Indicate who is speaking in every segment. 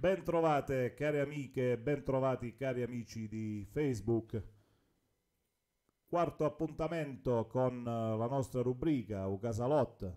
Speaker 1: Ben trovate cari amiche, ben trovati cari amici di Facebook. Quarto appuntamento con eh, la nostra rubrica Ucasalot.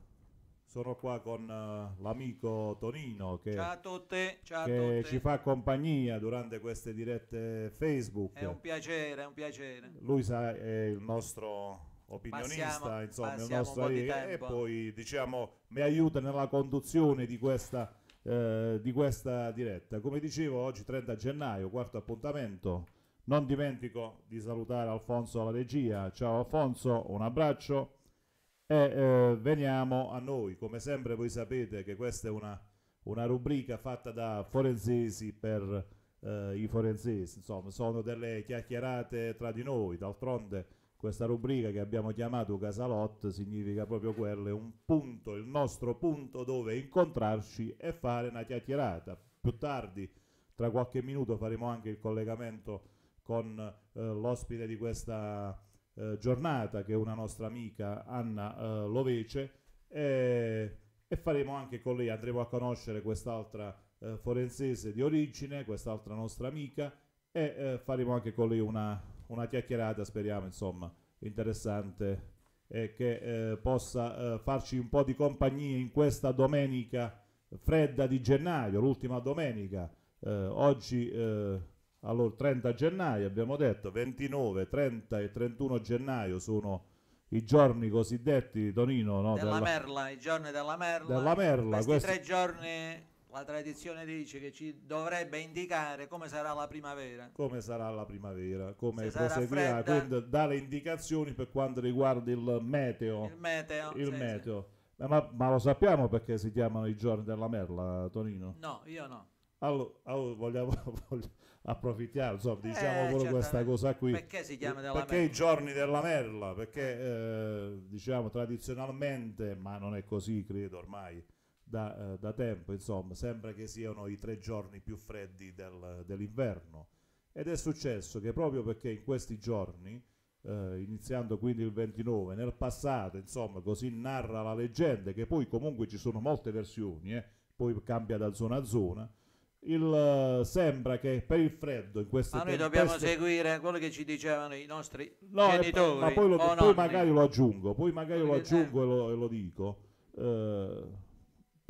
Speaker 1: Sono qua con eh, l'amico Tonino che, tutti, che ci fa compagnia durante queste dirette Facebook. È un piacere, è un piacere. Lui sa, è il nostro opinionista, passiamo, insomma, passiamo il nostro... E, e poi diciamo mi aiuta nella conduzione di questa eh, di questa diretta. Come dicevo, oggi 30 gennaio, quarto appuntamento. Non dimentico di salutare Alfonso alla regia. Ciao Alfonso, un abbraccio e eh, veniamo a noi. Come sempre voi sapete che questa è una, una rubrica fatta da forensesi per eh, i forensesi, insomma sono delle chiacchierate tra di noi, d'altronde questa rubrica che abbiamo chiamato Casalot significa proprio quello, è un punto, il nostro punto dove incontrarci e fare una chiacchierata. Più tardi, tra qualche minuto, faremo anche il collegamento con eh, l'ospite di questa eh, giornata, che è una nostra amica Anna eh, Lovece, e, e, faremo anche con lei, andremo a conoscere quest'altra eh, forensese di origine, quest'altra nostra amica, e eh, faremo anche con lei una una chiacchierata, speriamo, insomma, interessante e che eh, possa eh, farci un po' di compagnia in questa domenica fredda di gennaio, l'ultima domenica, eh, oggi eh, allora 30 gennaio abbiamo detto, 29, 30 e 31 gennaio sono i giorni cosiddetti Tonino no? della, della, merla, i giorni della merla, della merla questi, questi tre giorni la tradizione dice che ci dovrebbe indicare come sarà la primavera. Come sarà la primavera, come proseguirà, quindi dare indicazioni per quanto riguarda il meteo. Il meteo. Il sì, meteo. Sì. Eh, ma, ma, lo sappiamo perché si chiamano i giorni della merla, Tonino? No, io no. Allora, allora vogliamo, vogliamo approfittare, insomma, eh, diciamo eh, pure questa cosa qui. Perché si chiama della Perché merla? i giorni della merla, perché eh, diciamo tradizionalmente, ma non è così credo ormai, da, eh, da, tempo, insomma, sembra che siano i tre giorni più freddi del, dell'inverno. Ed è successo che proprio perché in questi giorni, eh, iniziando quindi il 29, nel passato, insomma, così narra la leggenda, che poi comunque ci sono molte versioni, eh, poi cambia da zona a zona, il, eh, sembra che per il freddo in queste ma noi dobbiamo seguire quello che ci dicevano i nostri no, eh, genitori ma poi, lo, poi magari lo aggiungo poi magari lo aggiungo e lo, e lo dico eh,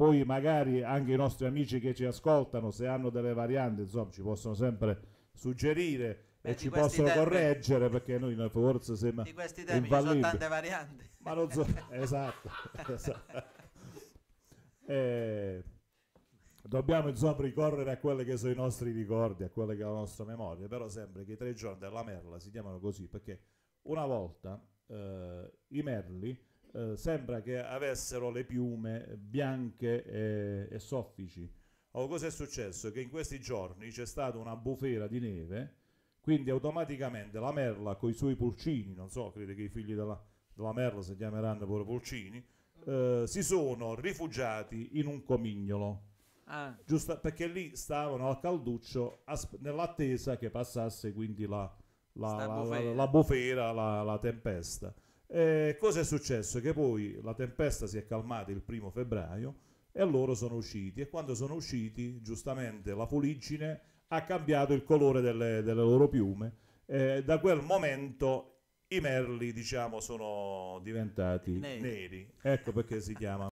Speaker 1: poi magari anche i nostri amici che ci ascoltano se hanno delle varianti insomma ci possono sempre suggerire Beh, e ci possono temi, correggere perché noi forse sembra di questi temi infallibili. ci sono tante varianti ma non so esatto, esatto. Eh, dobbiamo insomma ricorrere a quelli che sono i nostri ricordi a quella che è la nostra memoria però sembra che i tre giorni della merla si chiamano così perché una volta eh, i merli eh, sembra che avessero le piume bianche e, e soffici. Allora, cosa è successo? Che in questi giorni c'è stata una bufera di neve, quindi automaticamente la merla con i suoi pulcini, non so, credo che i figli della, della merla si chiameranno pure pulcini, eh, si sono rifugiati in un comignolo. Ah. Giusto, perché lì stavano al calduccio asp- nell'attesa che passasse quindi la, la, la, bufera. la tempesta. Eh, cosa è successo? Che poi la tempesta si è calmata il primo febbraio e loro sono usciti e quando sono usciti giustamente la fuliggine ha cambiato il colore delle, delle loro piume. Eh, da quel momento i merli diciamo sono diventati neri. neri. Ecco perché si chiamano